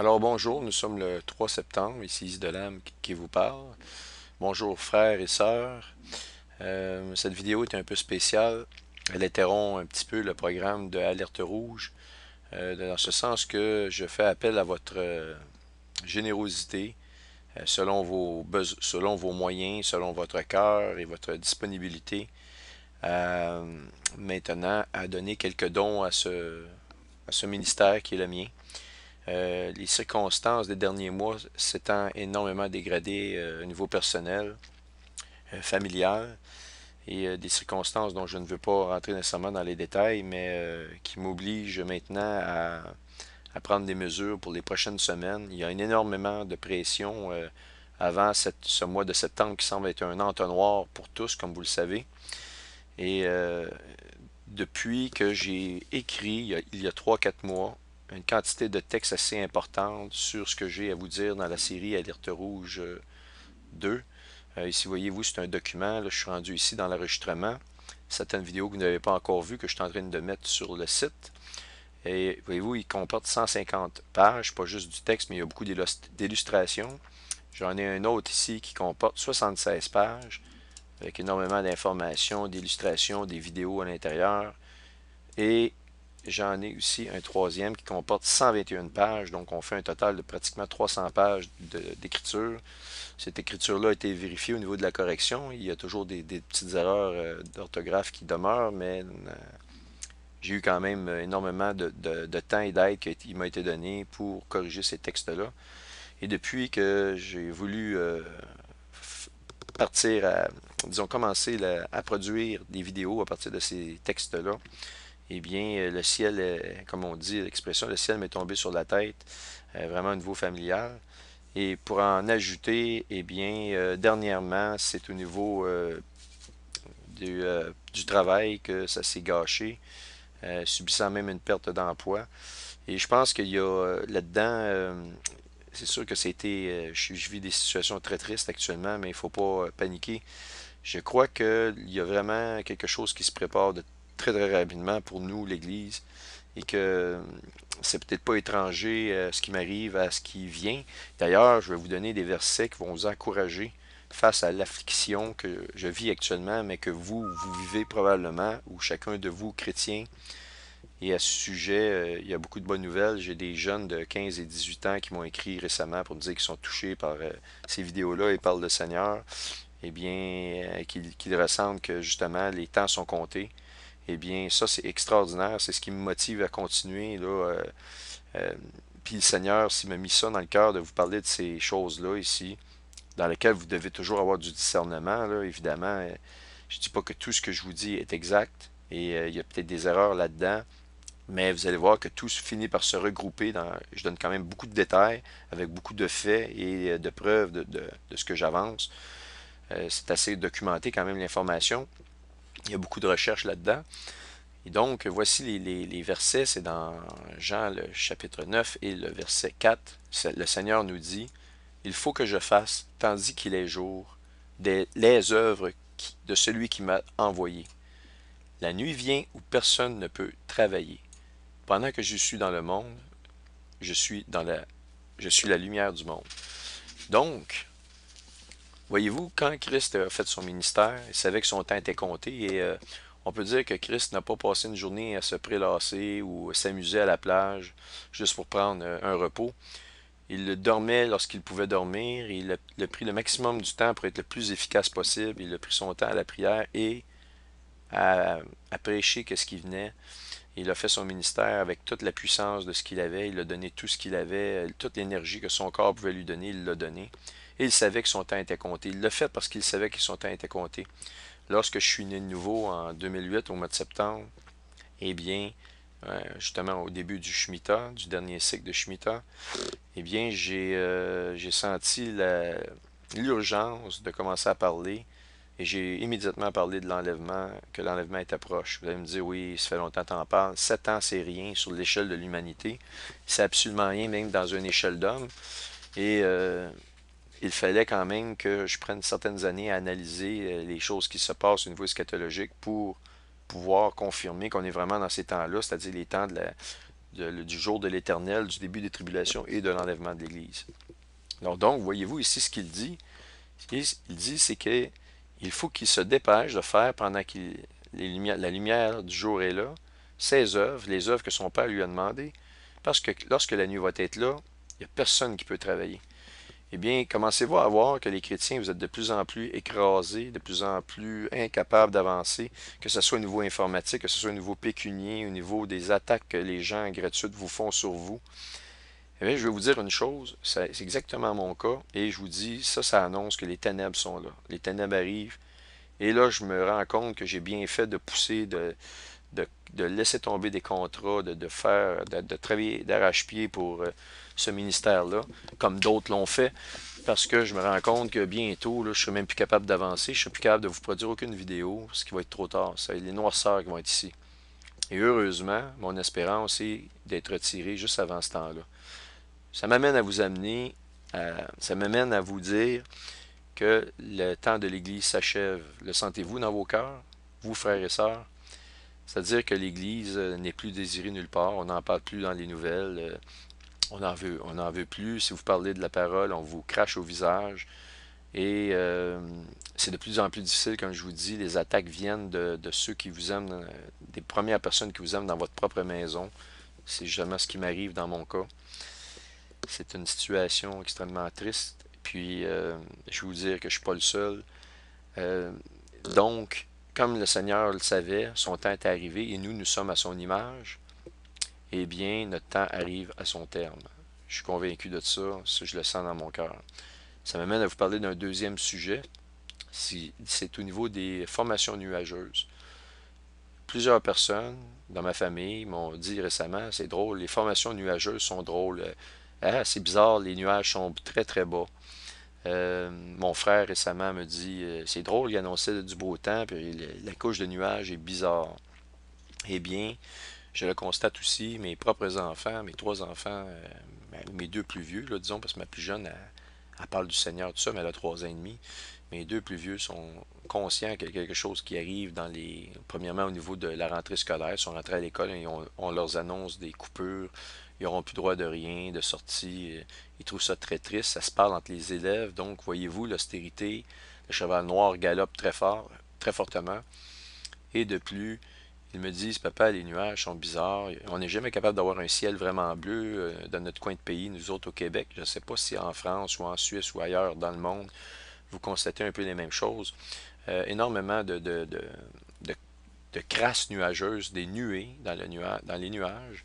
Alors bonjour, nous sommes le 3 septembre, ici l'âme qui vous parle. Bonjour frères et sœurs. Euh, cette vidéo est un peu spéciale. Elle interrompt un petit peu le programme de Alerte Rouge, euh, dans ce sens que je fais appel à votre euh, générosité selon, vos selon vos moyens, selon votre cœur et votre disponibilité. maintenant, à donner quelques dons à ce, à ce ministère qui est le mien. Euh, les circonstances des derniers mois s'étant énormément dégradées euh, au niveau personnel, euh, familial, et des circonstances dont je ne veux pas rentrer nécessairement dans les détails, mais qui m'obligent maintenant à, prendre des mesures pour les prochaines semaines. Il y a énormément de pression avant ce mois de septembre qui semble être un entonnoir pour tous, comme vous le savez. Et depuis que j'ai écrit, il y a, a 3-4 mois, une quantité de texte assez importante sur ce que j'ai à vous dire dans la série Alerte Rouge 2. Euh, euh, ici, voyez-vous, c'est un document. je suis rendu ici dans l'enregistrement. Certaines vidéos que vous n'avez pas encore vues, que je suis en train de mettre sur le site. Et voyez-vous, il comporte 150 pages, pas juste du texte, mais il y a beaucoup d'illustrations. J'en ai un autre ici qui comporte 76 pages, avec énormément d'informations, d'illustrations, des vidéos à l'intérieur. Et J'en ai aussi un troisième qui comporte 121 pages, donc on fait un total de pratiquement 300 pages d'écriture. Cette écriture-là a été vérifiée au niveau de la correction. Il y a toujours des, petites erreurs euh, d'orthographe qui demeurent, mais euh, j'ai eu quand même énormément de, temps et d'aide qui m'a été donné pour corriger ces textes-là. Et depuis que j'ai voulu euh, partir à, disons, commencer à produire des vidéos à partir de ces textes-là, eh bien, euh, le ciel, euh, comme on dit l'expression, le ciel m'est tombé sur la tête, euh, vraiment au niveau familial. Et pour en ajouter, eh bien, dernièrement, c'est au niveau du, travail que ça s'est gâché, subissant même une perte d'emploi. Et je pense qu'il y a là-dedans, c'est sûr que c'était. Je, vis des situations très tristes actuellement, mais il ne faut pas paniquer. Je crois qu'il y a vraiment quelque chose qui se prépare de très très rapidement pour nous, l'Église, et que euh, c'est peut-être pas étranger euh, à ce qui m'arrive, à ce qui vient. D'ailleurs, je vais vous donner des versets qui vont vous encourager face à l'affliction que je vis actuellement, mais que vous, vous vivez probablement, ou chacun de vous, chrétien, Et à ce sujet, euh, il y a beaucoup de bonnes nouvelles. J'ai des jeunes de 15 et 18 ans qui m'ont écrit récemment pour me dire qu'ils sont touchés par ces vidéos-là et parlent de Seigneur. Eh bien, qu'ils ressentent que justement, les temps sont comptés eh bien, ça, c'est extraordinaire. C'est ce qui me motive à continuer. Là, euh, euh, puis le Seigneur, s'il m'a mis ça dans le cœur de vous parler de ces choses-là ici, dans lesquelles vous devez toujours avoir du discernement, là, évidemment. Euh, je ne dis pas que tout ce que je vous dis est exact et il y a peut-être des erreurs là-dedans, mais vous allez voir que tout finit par se regrouper. Dans, je donne quand même beaucoup de détails avec beaucoup de faits et de preuves de, ce que j'avance. c'est assez documenté quand même l'information. Il y a beaucoup de recherches là-dedans. Et donc, voici les, versets, c'est dans Jean le chapitre 9 et le verset 4. Le Seigneur nous dit, Il faut que je fasse, tandis qu'il est jour, des, les œuvres de celui qui m'a envoyé. La nuit vient où personne ne peut travailler. Pendant que je suis dans le monde, je suis, dans la, je suis la lumière du monde. Donc, Voyez-vous, quand Christ a fait son ministère, il savait que son temps était compté et euh, on peut dire que Christ n'a pas passé une journée à se prélasser ou à s'amuser à la plage juste pour prendre euh, un repos. Il dormait lorsqu'il pouvait dormir, il a, pris le maximum du temps pour être le plus efficace possible, il a pris son temps à la prière et à, prêcher ce qui venait. Il a fait son ministère avec toute la puissance de ce qu'il avait, il a donné tout ce qu'il avait, toute l'énergie que son corps pouvait lui donner, il l'a donné il savait que son temps était compté. Il le fait parce qu'il savait que son temps était compté. Lorsque je suis né de nouveau en 2008, au mois de septembre, eh bien, euh, justement au début du Shemitah, du dernier cycle de Shemitah, eh bien, j'ai euh, senti l'urgence de commencer à parler et j'ai immédiatement parlé de l'enlèvement, que l'enlèvement est approche. Vous allez me dire, oui, ça fait longtemps que tu en parles. Sept ans, c'est rien sur l'échelle de l'humanité. C'est absolument rien, même dans une échelle d'homme. Et euh, il fallait quand même que je prenne certaines années à analyser euh, les choses qui se passent au niveau eschatologique pour pouvoir confirmer qu'on est vraiment dans ces temps-là, c'est-à-dire les temps du jour de l'Éternel, du début des tribulations et de l'enlèvement de l'Église. Alors donc, voyez-vous ici ce qu'il dit. Il dit, c'est qu'il faut qu'il se dépêche de faire pendant que la lumière du jour est là, ses œuvres, les œuvres que son Père lui a demandées, parce que lorsque la nuit va être là, il n'y a personne qui peut travailler eh bien, commencez-vous à voir que les chrétiens, vous êtes de plus en plus écrasés, de plus en plus incapables d'avancer, que ce soit au niveau informatique, que ce soit au niveau pécunier, au niveau des attaques que les gens gratuites vous font sur vous. Eh bien, je vais vous dire une chose, c'est exactement mon cas, et je vous dis, ça, ça annonce que les ténèbres sont là. Les ténèbres arrivent, et là, je me rends compte que j'ai bien fait de pousser, de, de, laisser tomber des contrats, de, faire, de, travailler d'arrache-pied pour... Euh, ce ministère-là, comme d'autres l'ont fait, parce que je me rends compte que bientôt, là, je ne serai même plus capable d'avancer, je ne suis plus capable de vous produire aucune vidéo, ce qui va être trop tard. C'est les noirceurs qui vont être ici. Et heureusement, mon espérance est d'être retiré juste avant ce temps-là. Ça m'amène à vous amener, ça m'amène à vous dire que le temps de l'Église s'achève. Le sentez-vous dans vos cœurs, vous frères et sœurs? C'est-à-dire que l'Église n'est plus désirée nulle part, on n'en parle plus dans les nouvelles. Euh, on n'en veut, on veut plus. Si vous parlez de la parole, on vous crache au visage. Et euh, c'est de plus en plus difficile, comme je vous dis, les attaques viennent de, ceux qui vous aiment, euh, des premières personnes qui vous aiment dans votre propre maison. C'est jamais ce qui m'arrive dans mon cas. C'est une situation extrêmement triste. Puis, euh, je vais vous dire que je ne suis pas le seul. donc, comme le Seigneur le savait, son temps est arrivé et nous, nous sommes à son image eh bien, notre temps arrive à son terme. Je suis convaincu de ça, je le sens dans mon cœur. Ça m'amène à vous parler d'un deuxième sujet, c'est au niveau des formations nuageuses. Plusieurs personnes dans ma famille m'ont dit récemment, c'est drôle, les formations nuageuses sont drôles. Ah, c'est bizarre, les nuages sont très très bas. Euh, mon frère récemment me dit, euh, c'est drôle, il annonçait du beau temps, puis la couche de nuages est bizarre. Eh bien, je le constate aussi, mes propres enfants, mes trois enfants, euh, mes deux plus vieux, là, disons, parce que ma plus jeune, elle, parle du Seigneur, tout ça, mais elle a trois ans et demi. Mes deux plus vieux sont conscients qu'il y a quelque chose qui arrive dans les. Premièrement, au niveau de la rentrée scolaire. Ils sont rentrés à l'école et on, leur annonce des coupures. Ils n'auront plus droit de rien, de sortie. Ils trouvent ça très triste. Ça se parle entre les élèves. Donc, voyez-vous, l'austérité, le cheval noir galope très fort, très fortement. Et de plus, ils me disent, papa, les nuages sont bizarres. On n'est jamais capable d'avoir un ciel vraiment bleu euh, dans notre coin de pays, nous autres au Québec. Je ne sais pas si en France ou en Suisse ou ailleurs dans le monde, vous constatez un peu les mêmes choses. Euh, énormément de, de, nuageuse, crasses nuageuses, des nuées dans, les nuages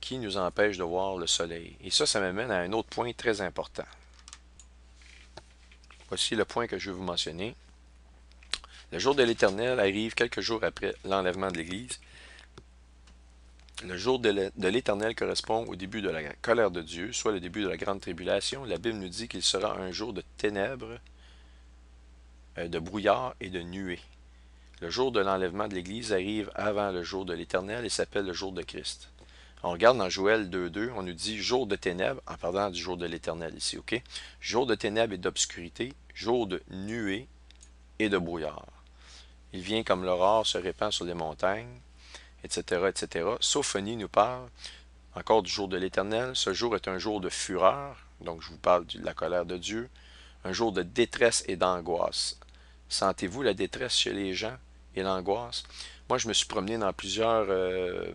qui nous empêchent de voir le soleil. Et ça, ça m'amène à un autre point très important. Voici le point que je veux vous mentionner. Le jour de l'Éternel arrive quelques jours après l'enlèvement de l'Église. Le jour de l'Éternel correspond au début de la colère de Dieu, soit le début de la grande tribulation. La Bible nous dit qu'il sera un jour de ténèbres, euh, de brouillard et de nuées. Le jour de l'enlèvement de l'Église arrive avant le jour de l'Éternel et s'appelle le jour de Christ. On regarde dans Joël 2.2, on nous dit jour de ténèbres, en parlant du jour de l'Éternel ici, ok? Jour de ténèbres et d'obscurité, jour de nuées et de brouillard. Il vient comme l'aurore, se répand sur les montagnes, etc., etc. Sophonie nous parle encore du jour de l'Éternel. Ce jour est un jour de fureur, donc je vous parle de la colère de Dieu, un jour de détresse et d'angoisse. Sentez-vous la détresse chez les gens et l'angoisse? Moi, je me suis promené dans plusieurs euh,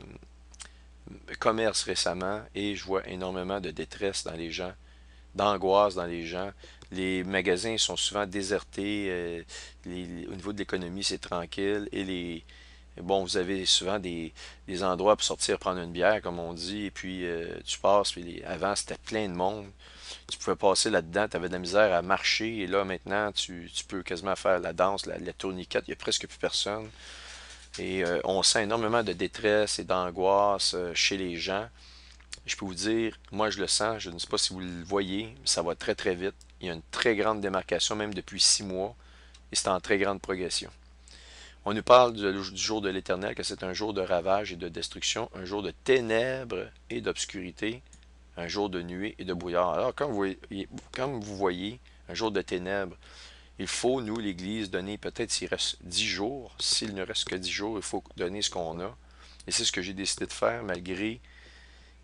commerces récemment et je vois énormément de détresse dans les gens, d'angoisse dans les gens. Les magasins sont souvent désertés. Euh, au niveau de l'économie, c'est tranquille. Et les, bon, vous avez souvent des, endroits pour sortir prendre une bière, comme on dit, et puis euh, tu passes, puis avant c'était plein de monde. Tu pouvais passer là-dedans, tu avais de la misère à marcher, et là maintenant tu, peux quasiment faire la danse, la, tourniquette, il n'y a presque plus personne. Et euh, on sent énormément de détresse et d'angoisse chez les gens je peux vous dire, moi je le sens, je ne sais pas si vous le voyez, mais ça va très très vite. Il y a une très grande démarcation, même depuis six mois, et c'est en très grande progression. On nous parle du jour de l'Éternel, que c'est un jour de ravage et de destruction, un jour de ténèbres et d'obscurité, un jour de nuée et de brouillard. Alors, comme vous, comme vous voyez, un jour de ténèbres, il faut, nous, l'Église, donner peut-être s'il reste dix jours. S'il ne reste que dix jours, il faut donner ce qu'on a. Et c'est ce que j'ai décidé de faire malgré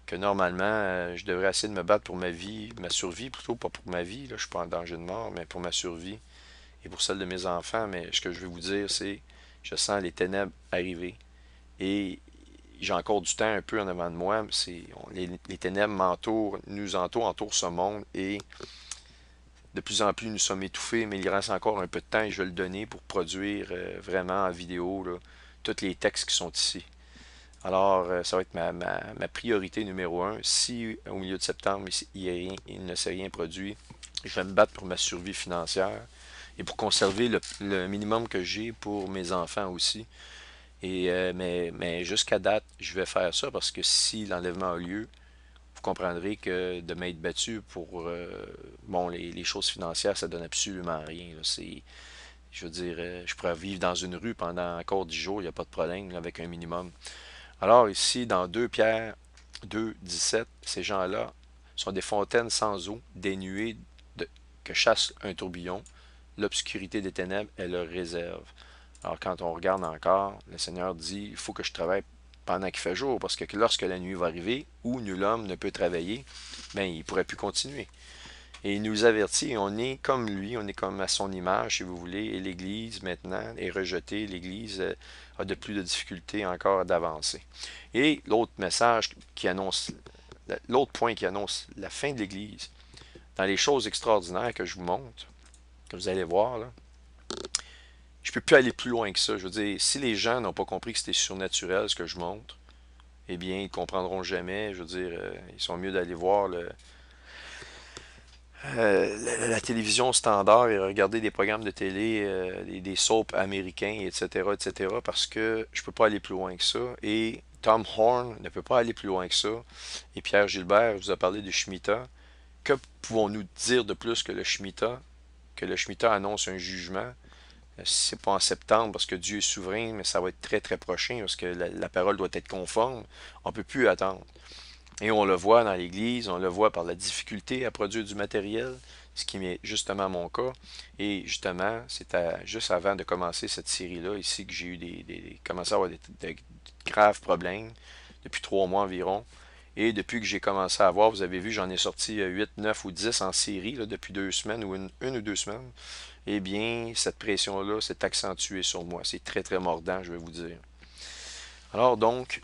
que normalement, euh, je devrais essayer de me battre pour ma vie, ma survie plutôt, pas pour ma vie, là, je ne suis pas en danger de mort, mais pour ma survie et pour celle de mes enfants. Mais ce que je veux vous dire, c'est je sens les ténèbres arriver. Et j'ai encore du temps un peu en avant de moi. C'est, les, ténèbres m'entourent, nous entourent, entourent ce monde. Et de plus en plus, nous sommes étouffés, mais il reste encore un peu de temps et je vais le donner pour produire euh, vraiment en vidéo tous les textes qui sont ici. Alors, euh, ça va être ma, priorité numéro un. Si au milieu de septembre, il, rien, il ne s'est rien produit, je vais me battre pour ma survie financière et pour conserver le, minimum que j'ai pour mes enfants aussi. Et, euh, mais, jusqu'à date, je vais faire ça parce que si l'enlèvement a lieu, vous comprendrez que de m'être battu pour euh, bon, les, choses financières, ça donne absolument rien. C'est, je veux dire, je pourrais vivre dans une rue pendant encore dix jours, il n'y a pas de problème avec un minimum. Alors ici, dans 2 Pierre 2, 17, ces gens-là sont des fontaines sans eau, dénuées que chasse un tourbillon. L'obscurité des ténèbres est leur réserve. Alors quand on regarde encore, le Seigneur dit, il faut que je travaille pendant qu'il fait jour, parce que lorsque la nuit va arriver, où nul homme ne peut travailler, ben, il ne pourrait plus continuer. Et il nous avertit, on est comme lui, on est comme à son image, si vous voulez, et l'Église maintenant est rejetée, l'Église euh, a de plus de difficultés encore d'avancer. Et l'autre message qui annonce, l'autre point qui annonce la fin de l'Église, dans les choses extraordinaires que je vous montre, que vous allez voir, là, je ne peux plus aller plus loin que ça. Je veux dire, si les gens n'ont pas compris que c'était surnaturel ce que je montre, eh bien, ils ne comprendront jamais. Je veux dire, euh, ils sont mieux d'aller voir le, euh, la, télévision standard et regarder des programmes de télé, euh, des, des, soaps américains, etc., etc., parce que je ne peux pas aller plus loin que ça. Et Tom Horn ne peut pas aller plus loin que ça. Et Pierre Gilbert vous a parlé du schmita Que pouvons-nous dire de plus que le Shemitah, que le Shemitah annonce un jugement? Euh, c'est pas en septembre parce que Dieu est souverain, mais ça va être très très prochain parce que la, la parole doit être conforme. On ne peut plus attendre. Et on le voit dans l'Église, on le voit par la difficulté à produire du matériel, ce qui est justement mon cas. Et justement, c'est juste avant de commencer cette série-là, ici, que j'ai eu des, commencé à avoir des, graves problèmes, depuis trois mois environ. Et depuis que j'ai commencé à avoir, vous avez vu, j'en ai sorti 8, euh, 9 ou 10 en série depuis deux semaines ou une, une, ou deux semaines. Eh bien, cette pression-là s'est accentuée sur moi. C'est très, très mordant, je vais vous dire. Alors donc,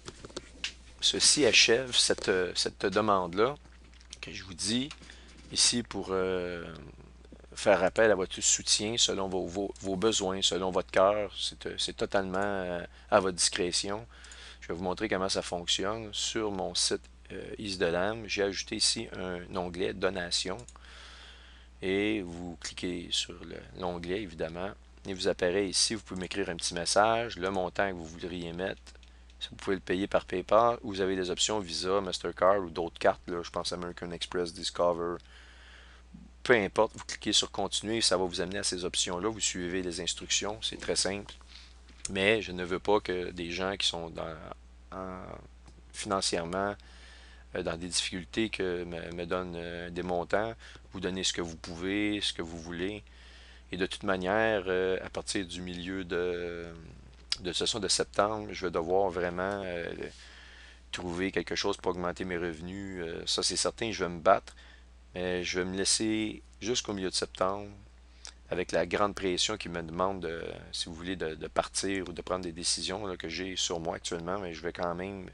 ceci achève euh, cette, demande-là que je vous dis ici pour euh, faire appel à votre soutien selon vos, besoins, selon votre cœur. C'est euh, totalement à votre discrétion. Je vais vous montrer comment ça fonctionne. Sur mon site de Isdelam, j'ai ajouté ici un onglet Donation. Et vous cliquez sur l'onglet, évidemment. Et vous apparaît ici, vous pouvez m'écrire un petit message, le montant que vous voudriez mettre, vous pouvez le payer par PayPal. Vous avez des options Visa, Mastercard ou d'autres cartes. je pense American Express, Discover. Peu importe, vous cliquez sur Continuer, et ça va vous amener à ces options-là. Vous suivez les instructions, c'est très simple. Mais je ne veux pas que des gens qui sont financièrement euh, dans des difficultés que me, donnent euh, des montants, vous donnez ce que vous pouvez, ce que vous voulez. Et de toute manière, euh, à partir du milieu de, de ce de septembre, je vais devoir vraiment euh, trouver quelque chose pour augmenter mes revenus. Euh, ça, c'est certain, je vais me battre. Mais je vais me laisser jusqu'au milieu de septembre avec la grande pression qui me demande, si vous voulez, de, partir ou de prendre des décisions que j'ai sur moi actuellement. Mais je vais quand même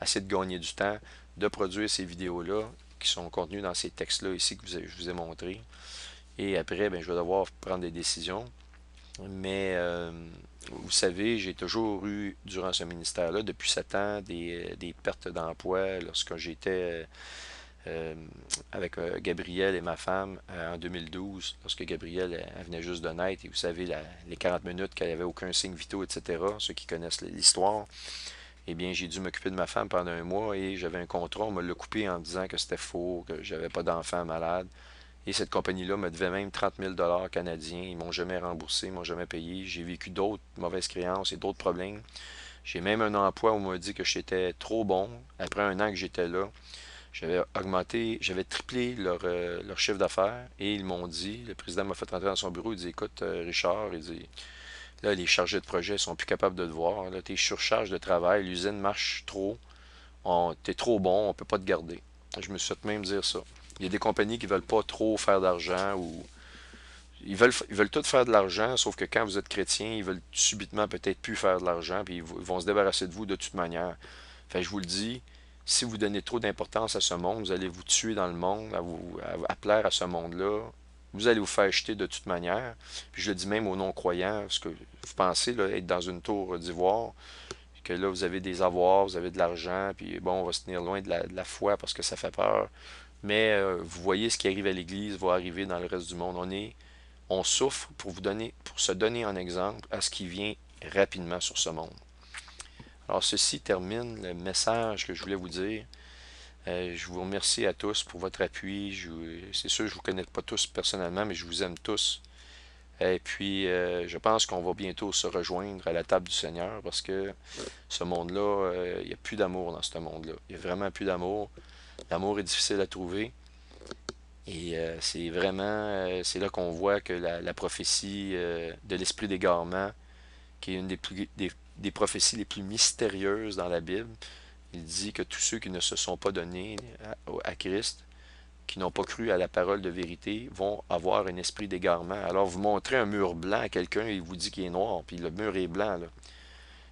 essayer de gagner du temps, de produire ces vidéos-là qui sont contenues dans ces textes-là ici que vous je vous ai montré. Et après, ben, je vais devoir prendre des décisions. Mais euh, vous savez, j'ai toujours eu, durant ce ministère-là, depuis sept ans, des, euh, pertes d'emploi lorsque j'étais euh, avec Gabriel et ma femme en 2012, lorsque Gabriel venait juste de naître, et vous savez, les 40 minutes qu'elle avait aucun signe vitaux, etc., ceux qui connaissent l'histoire, eh bien, j'ai dû m'occuper de ma femme pendant un mois et j'avais un contrat, on me l'a coupé en disant que c'était faux, que j'avais pas d'enfant malade. Et cette compagnie-là me devait même 30 000 canadiens. Ils m'ont jamais remboursé, ils m'ont jamais payé. J'ai vécu d'autres mauvaises créances et d'autres problèmes. J'ai même un emploi où on m'a dit que j'étais trop bon. Après un an que j'étais là, j'avais augmenté, j'avais triplé leur, euh, leur chiffre d'affaires et ils m'ont dit, le président m'a fait rentrer dans son bureau, il dit Écoute, euh, Richard, il dit Là, les chargés de projet sont plus capables de te voir. Là, es surcharge de travail, l'usine marche trop, es trop bon, on ne peut pas te garder. Je me souhaite même dire ça. Il y a des compagnies qui ne veulent pas trop faire d'argent ou. Ils veulent, ils veulent tout faire de l'argent, sauf que quand vous êtes chrétien, ils veulent subitement peut-être plus faire de l'argent, puis ils vont se débarrasser de vous de toute manière. Enfin je vous le dis, si vous donnez trop d'importance à ce monde, vous allez vous tuer dans le monde, à, plaire à ce monde-là. Vous allez vous faire jeter de toute manière. Puis je le dis même aux non-croyants, ce que vous pensez, être dans une tour d'ivoire, que là, vous avez des avoirs, vous avez de l'argent, puis bon, on va se tenir loin de la foi parce que ça fait peur. Mais euh, vous voyez ce qui arrive à l'Église va arriver dans le reste du monde. On, est, on souffre pour, vous donner, pour se donner un exemple à ce qui vient rapidement sur ce monde. Alors ceci termine le message que je voulais vous dire. Euh, je vous remercie à tous pour votre appui. C'est sûr, je ne vous connais pas tous personnellement, mais je vous aime tous. Et puis, euh, je pense qu'on va bientôt se rejoindre à la table du Seigneur parce que ce monde-là, il n'y a plus d'amour dans ce monde-là. Il n'y a vraiment plus d'amour. L'amour est difficile à trouver. Et euh, c'est vraiment, euh, c'est là qu'on voit que la, prophétie euh, de l'esprit d'égarement, qui est une des, des, prophéties les plus mystérieuses dans la Bible, il dit que tous ceux qui ne se sont pas donnés à, Christ, qui n'ont pas cru à la parole de vérité, vont avoir un esprit d'égarement. Alors vous montrez un mur blanc à quelqu'un et il vous dit qu'il est noir, puis le mur est blanc.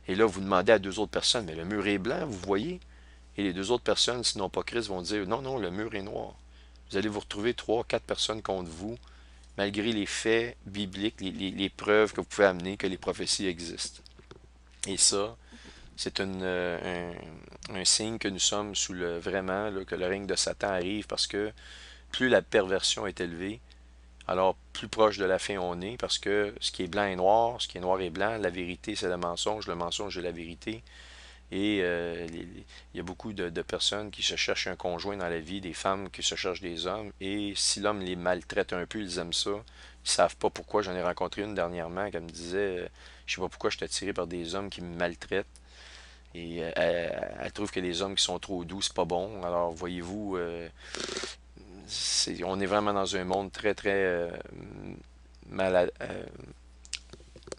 Et là, vous demandez à deux autres personnes, mais le mur est blanc, vous voyez et les deux autres personnes, sinon pas Christ, vont dire non, non, le mur est noir. Vous allez vous retrouver trois, quatre personnes contre vous, malgré les faits bibliques, les, preuves que vous pouvez amener que les prophéties existent. Et ça, c'est euh, un, signe que nous sommes sous le vraiment, que le règne de Satan arrive, parce que plus la perversion est élevée, alors plus proche de la fin on est, parce que ce qui est blanc est noir, ce qui est noir et blanc, la vérité c'est le mensonge, le mensonge est la vérité. Et euh, il y a beaucoup de, personnes qui se cherchent un conjoint dans la vie, des femmes qui se cherchent des hommes. Et si l'homme les maltraite un peu, ils aiment ça. Ils savent pas pourquoi. J'en ai rencontré une dernièrement qui me disait euh, Je sais pas pourquoi je suis attiré par des hommes qui me maltraitent. Et euh, elle, trouve que les hommes qui sont trop doux, c'est pas bon. Alors, voyez-vous, on est vraiment dans un monde très, très malade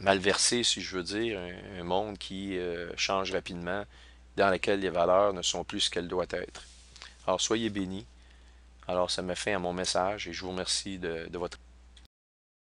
malversé, si je veux dire, un, monde qui euh, change rapidement, dans lequel les valeurs ne sont plus ce qu'elles doivent être. Alors, soyez bénis. Alors, ça me fait à mon message et je vous remercie de, de votre...